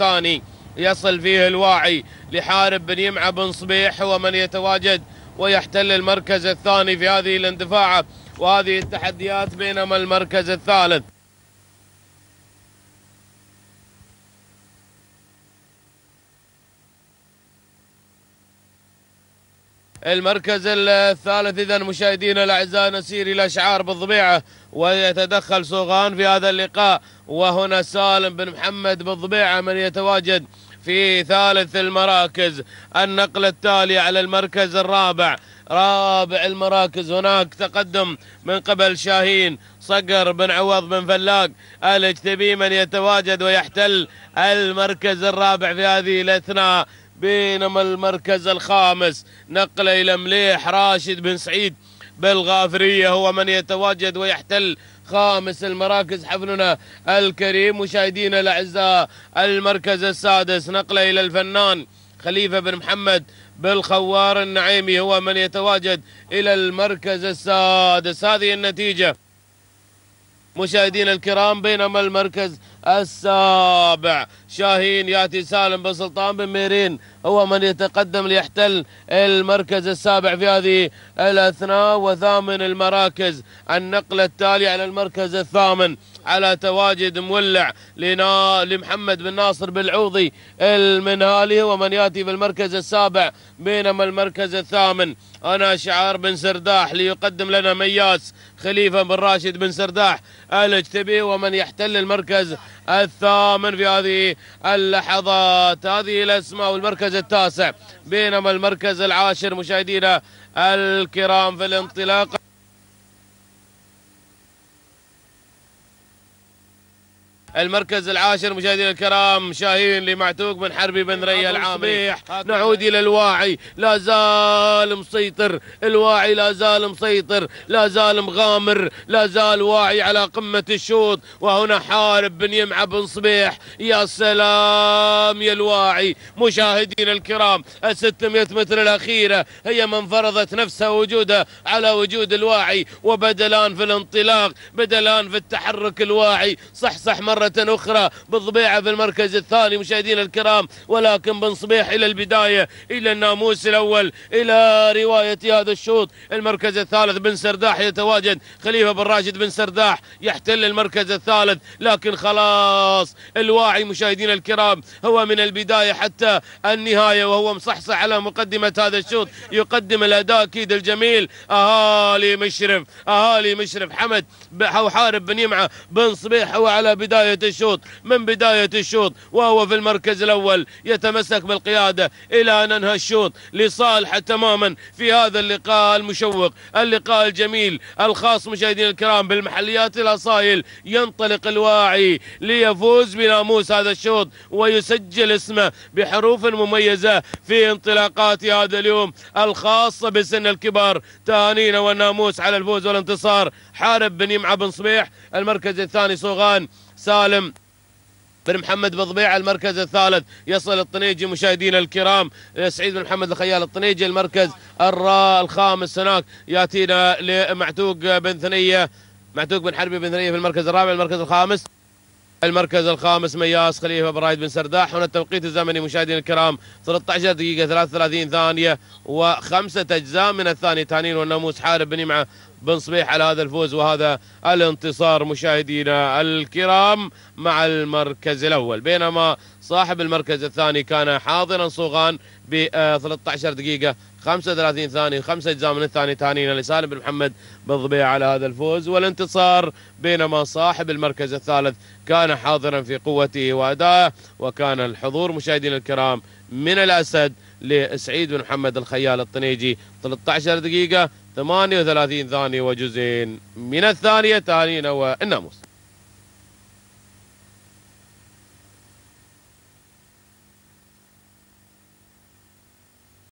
الثاني يصل فيه الواعي لحارب بن يمعة بن صبيح هو من يتواجد ويحتل المركز الثاني في هذه الاندفاعة وهذه التحديات بينما المركز الثالث المركز الثالث إذا مشاهدينا الأعزاء نسير إلى شعار بالضبيعة ويتدخل صوغان في هذا اللقاء وهنا سالم بن محمد بالضبيعة من يتواجد في ثالث المراكز النقل التالي على المركز الرابع رابع المراكز هناك تقدم من قبل شاهين صقر بن عوض بن فلاق الاجتبي من يتواجد ويحتل المركز الرابع في هذه الاثناء بينما المركز الخامس نقله إلى مليح راشد بن سعيد بالغافرية هو من يتواجد ويحتل خامس المراكز حفلنا الكريم مشاهدينا الأعزاء المركز السادس نقله إلى الفنان خليفة بن محمد بالخوار النعيمي هو من يتواجد إلى المركز السادس هذه النتيجة مشاهدينا الكرام بينما المركز السابع شاهين ياتي سالم بن سلطان بن ميرين هو من يتقدم ليحتل المركز السابع في هذه الاثناء وثامن المراكز النقله التاليه على المركز الثامن على تواجد مولع لنا لمحمد بن ناصر بالعوضي المنهالي هو من ياتي في المركز السابع بينما المركز الثامن انا شعار بن سرداح ليقدم لنا مياس خليفه بن راشد بن سرداح الاجتبي ومن يحتل المركز الثامن في هذه اللحظات هذه الأسماء والمركز التاسع بينما المركز العاشر مشاهدينا الكرام في الانطلاقة المركز العاشر مشاهدينا الكرام شاهين لمعتوق بن حربي بن ريا العامري نعود إلى الواعي لا زال مسيطر الواعي لا زال مسيطر لا زال مغامر لا زال واعي على قمة الشوط وهنا حارب بن يمعة بن صبيح يا سلام يا الواعي مشاهدينا الكرام ال 600 متر الأخيرة هي من فرضت نفسها وجودها على وجود الواعي وبدلان في الانطلاق بدلان في التحرك الواعي صح صح مرة مرة أخرى بالضبيعة في المركز الثاني مشاهدينا الكرام ولكن بن صبيح إلى البداية إلى الناموس الأول إلى رواية هذا الشوط المركز الثالث بن سرداح يتواجد خليفة بن راشد بن سرداح يحتل المركز الثالث لكن خلاص الواعي مشاهدينا الكرام هو من البداية حتى النهاية وهو مصحصح على مقدمة هذا الشوط يقدم الأداء أكيد الجميل أهالي مشرف أهالي مشرف حمد أو حارب بن يمعة بن صبيح هو على بداية بداية الشوط من بداية الشوط وهو في المركز الأول يتمسك بالقيادة إلى أن انهى الشوط لصالحه تماما في هذا اللقاء المشوق اللقاء الجميل الخاص مشاهدينا الكرام بالمحليات الأصايل ينطلق الواعي ليفوز بناموس هذا الشوط ويسجل اسمه بحروف مميزة في انطلاقات هذا اليوم الخاصة بسن الكبار تهانينا والناموس على الفوز والانتصار حارب بن يمعة بن صبيح المركز الثاني صوغان سالم بن محمد بضبيع المركز الثالث يصل الطنيجي مشاهدينا الكرام سعيد بن محمد الخيال الطنيجي المركز الخامس هناك ياتينا لمعتوق بن ثنية معتوق بن حربي بن ثنية في المركز الرابع المركز الخامس المركز الخامس مياس خليفه برايد بن سرداح هنا التوقيت الزمني مشاهدينا الكرام 13 دقيقه 33 ثانيه وخمسه اجزاء من الثاني تانين والناموس حارب بن يمعه بن صبيح على هذا الفوز وهذا الانتصار مشاهدينا الكرام مع المركز الأول بينما صاحب المركز الثاني كان حاضرا صوغان ب 13 آه، دقيقة 35 ثانية خمسة أجزاء من الثاني ثانيين لسالم بن محمد بن ضبيع على هذا الفوز والانتصار بينما صاحب المركز الثالث كان حاضرا في قوته وأدائه وكان الحضور مشاهدينا الكرام من الأسد لسعيد بن محمد الخيال الطنيجي 13 دقيقة 38 ثانية وجزء من الثانية تانينا والناموس